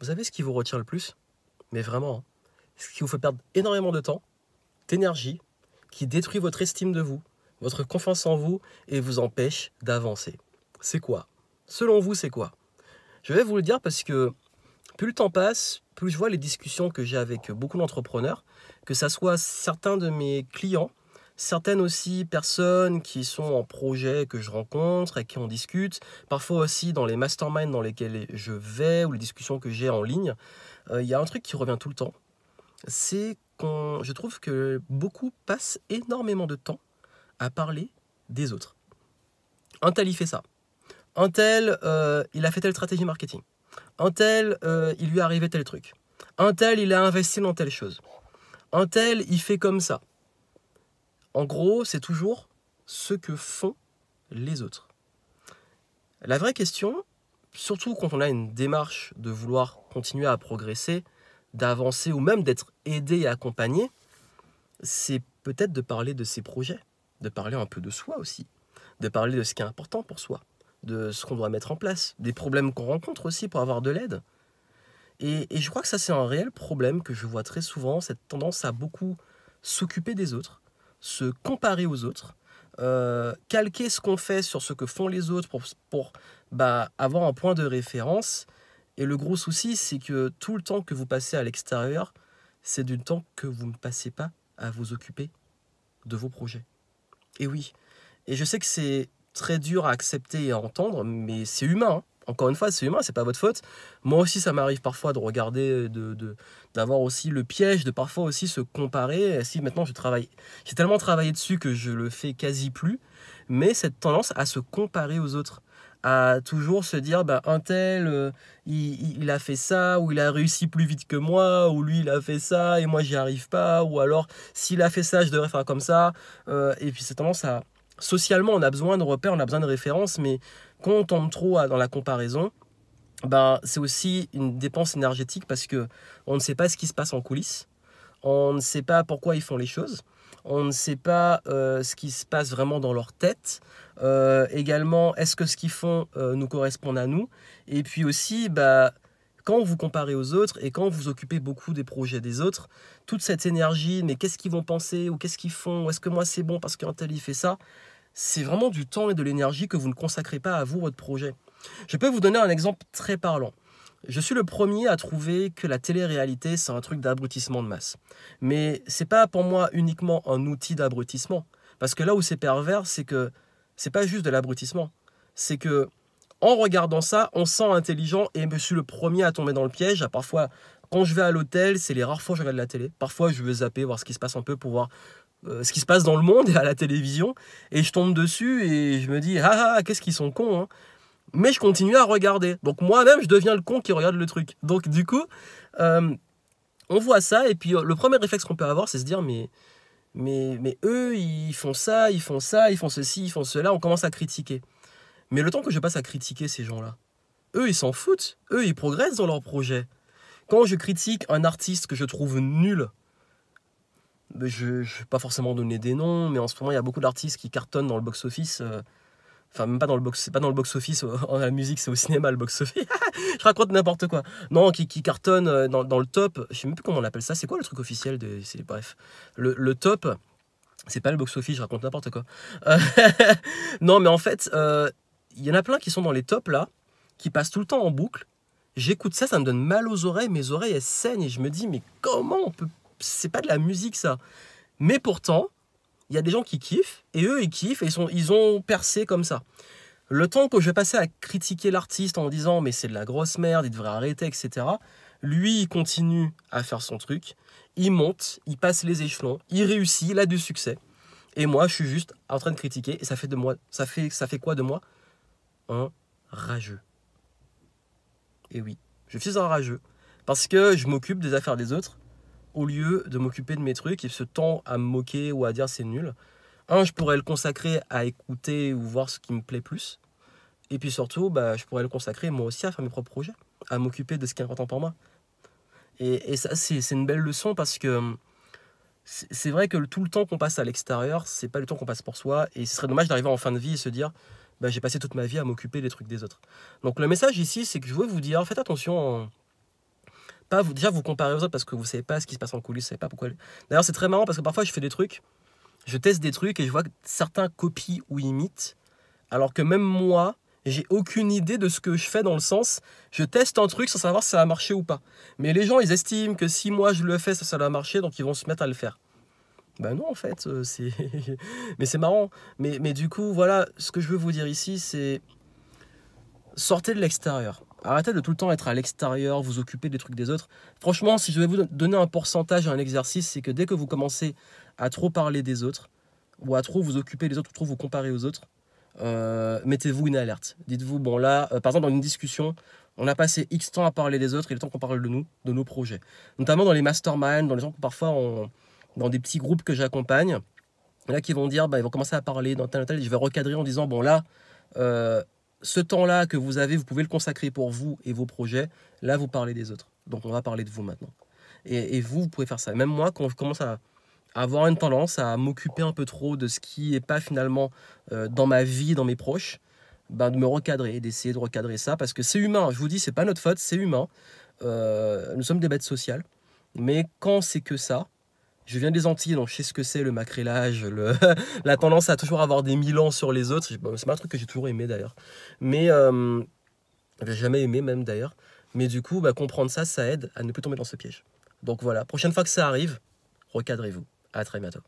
Vous savez ce qui vous retient le plus Mais vraiment, hein. ce qui vous fait perdre énormément de temps, d'énergie, qui détruit votre estime de vous, votre confiance en vous et vous empêche d'avancer. C'est quoi Selon vous, c'est quoi Je vais vous le dire parce que plus le temps passe, plus je vois les discussions que j'ai avec beaucoup d'entrepreneurs, que ce soit certains de mes clients certaines aussi personnes qui sont en projet que je rencontre, et qui on discute, parfois aussi dans les masterminds dans lesquels je vais ou les discussions que j'ai en ligne, euh, il y a un truc qui revient tout le temps, c'est qu'on, je trouve que beaucoup passent énormément de temps à parler des autres. Un tel, il fait ça. Un tel, euh, il a fait telle stratégie marketing. Un tel, euh, il lui est arrivé tel truc. Un tel, il a investi dans telle chose. Un tel, il fait comme ça. En gros, c'est toujours ce que font les autres. La vraie question, surtout quand on a une démarche de vouloir continuer à progresser, d'avancer ou même d'être aidé et accompagné, c'est peut-être de parler de ses projets, de parler un peu de soi aussi, de parler de ce qui est important pour soi, de ce qu'on doit mettre en place, des problèmes qu'on rencontre aussi pour avoir de l'aide. Et, et, je crois que ça c'est un réel problème que je vois très souvent, cette tendance à beaucoup s'occuper des autres, se comparer aux autres, euh, calquer ce qu'on fait sur ce que font les autres pour, pour bah, avoir un point de référence. Et le gros souci, c'est que tout le temps que vous passez à l'extérieur, c'est du temps que vous ne passez pas à vous occuper de vos projets. Et oui, et je sais que c'est très dur à accepter et à entendre, mais c'est humain. Hein encore une fois, c'est humain, c'est pas votre faute. Moi aussi, ça m'arrive parfois de regarder, de, d'avoir aussi le piège, de parfois aussi se comparer. Si maintenant je travaille, j'ai tellement travaillé dessus que je le fais quasi plus, mais cette tendance à se comparer aux autres, à toujours se dire, bah, un tel, euh, il, a fait ça, ou il a réussi plus vite que moi, ou lui, il a fait ça, et moi, j'y arrive pas, ou alors, s'il a fait ça, je devrais faire comme ça. Euh, et puis, cette tendance à socialement, on a besoin de repères, on a besoin de références, mais quand on tombe trop dans la comparaison, ben, c'est aussi une dépense énergétique parce que on ne sait pas ce qui se passe en coulisses, on ne sait pas pourquoi ils font les choses, on ne sait pas euh, ce qui se passe vraiment dans leur tête. Euh, également, est-ce que ce qu'ils font euh, nous correspond à nous Et puis aussi, ben, quand vous comparez aux autres et quand vous occupez beaucoup des projets des autres, toute cette énergie, mais qu'est-ce qu'ils vont penser ou qu'est-ce qu'ils font, est-ce que moi c'est bon parce qu'un tel il fait ça, c'est vraiment du temps et de l'énergie que vous ne consacrez pas à vous, votre projet. Je peux vous donner un exemple très parlant. Je suis le premier à trouver que la télé-réalité, c'est un truc d'abrutissement de masse. Mais c'est pas pour moi uniquement un outil d'abrutissement. Parce que là où c'est pervers, c'est que c'est pas juste de l'abrutissement. C'est que en regardant ça, on sent intelligent et je suis le premier à tomber dans le piège. Parfois, quand je vais à l'hôtel, c'est les rares fois que je regarde la télé. Parfois, je veux zapper, voir ce qui se passe un peu pour voir euh, ce qui se passe dans le monde et à la télévision. Et je tombe dessus et je me dis, ah, ah, ah qu'est-ce qu'ils sont cons. Hein. Mais je continue à regarder. Donc moi-même, je deviens le con qui regarde le truc. Donc du coup, euh, on voit ça. Et puis euh, le premier réflexe qu'on peut avoir, c'est se dire, mais, mais, mais eux, ils font ça, ils font ça, ils font ceci, ils font cela. On commence à critiquer. Mais le temps que je passe à critiquer ces gens-là, eux, ils s'en foutent. Eux, ils progressent dans leur projet. Quand je critique un artiste que je trouve nul, je ne vais pas forcément donner des noms, mais en ce moment, il y a beaucoup d'artistes qui cartonnent dans le box-office. Euh, enfin, même pas dans le box, c'est pas dans le box-office, euh, la musique, c'est au cinéma le box-office. je raconte n'importe quoi. Non, qui, qui cartonne euh, dans, le top, je sais même plus comment on appelle ça, c'est quoi le truc officiel de, c'est, Bref, le, le top, c'est pas le box-office, je raconte n'importe quoi. non, mais en fait, il y en a plein qui sont dans les tops là, qui passent tout le temps en boucle. J'écoute ça, ça me donne mal aux oreilles, mes oreilles elles saignent et je me dis, mais comment on peut c'est pas de la musique ça. Mais pourtant, il y a des gens qui kiffent, et eux, ils kiffent, et ils, sont, ils ont percé comme ça. Le temps que je passais à critiquer l'artiste en disant mais c'est de la grosse merde, il devrait arrêter, etc. Lui, il continue à faire son truc, il monte, il passe les échelons, il réussit, il a du succès. Et moi, je suis juste en train de critiquer, et ça fait de moi, ça fait, ça fait quoi de moi Un rageux. Et oui, je suis un rageux parce que je m'occupe des affaires des autres au lieu de m'occuper de mes trucs et ce temps à me moquer ou à dire c'est nul. Un, je pourrais le consacrer à écouter ou voir ce qui me plaît plus. Et puis surtout, bah, je pourrais le consacrer moi aussi à faire mes propres projets, à m'occuper de ce qui est important pour moi. Et, ça, c'est une belle leçon parce que hum, c'est vrai que tout le temps qu'on passe à l'extérieur, c'est pas le temps qu'on passe pour soi. Et ce serait dommage d'arriver en fin de vie et se dire bah, j'ai passé toute ma vie à m'occuper des trucs des autres. Donc le message ici, c'est que je voulais vous dire faites attention pas vous, déjà vous comparez aux autres parce que vous savez pas ce qui se passe en coulisses, vous savez pas pourquoi. D'ailleurs, c'est très marrant parce que parfois je fais des trucs, je teste des trucs et je vois que certains copient ou imitent, alors que même moi, j'ai aucune idée de ce que je fais dans le sens, je teste un truc sans savoir si ça a marché ou pas. Mais les gens, ils estiment que si moi je le fais, ça, ça va marcher, donc ils vont se mettre à le faire. Ben non, en fait, euh, c'est. mais c'est marrant. Mais, mais du coup, voilà, ce que je veux vous dire ici, c'est. Sortez de l'extérieur arrêtez de tout le temps être à l'extérieur, vous occuper des trucs des autres. Franchement, si je vais vous donner un pourcentage à un exercice, c'est que dès que vous commencez à trop parler des autres, ou à trop vous occuper des autres, ou trop vous comparer aux autres, euh, mettez-vous une alerte. Dites-vous, bon là, euh, par exemple, dans une discussion, on a passé X temps à parler des autres, et le temps qu'on parle de nous, de nos projets. Notamment dans les masterminds, dans les gens que parfois, on, dans des petits groupes que j'accompagne, là qui vont dire, bah, ils vont commencer à parler dans tel, tel, je vais recadrer en disant, bon là, euh, ce temps-là que vous avez, vous pouvez le consacrer pour vous et vos projets. Là, vous parlez des autres. Donc, on va parler de vous maintenant. Et, vous, vous pouvez faire ça. Même moi, quand je commence à, avoir une tendance à m'occuper un peu trop de ce qui n'est pas finalement euh, dans ma vie, dans mes proches, ben, de me recadrer, d'essayer de recadrer ça, parce que c'est humain. Je vous dis, c'est pas notre faute, c'est humain. Euh, nous sommes des bêtes sociales. Mais quand c'est que ça, je viens des Antilles, donc je sais ce que c'est le macrélage, la tendance à toujours avoir des mille ans sur les autres. C'est un truc que j'ai toujours aimé d'ailleurs. Mais euh, j'ai jamais aimé même d'ailleurs. Mais du coup, bah, comprendre ça, ça aide à ne plus tomber dans ce piège. Donc voilà, prochaine fois que ça arrive, recadrez-vous. À très bientôt.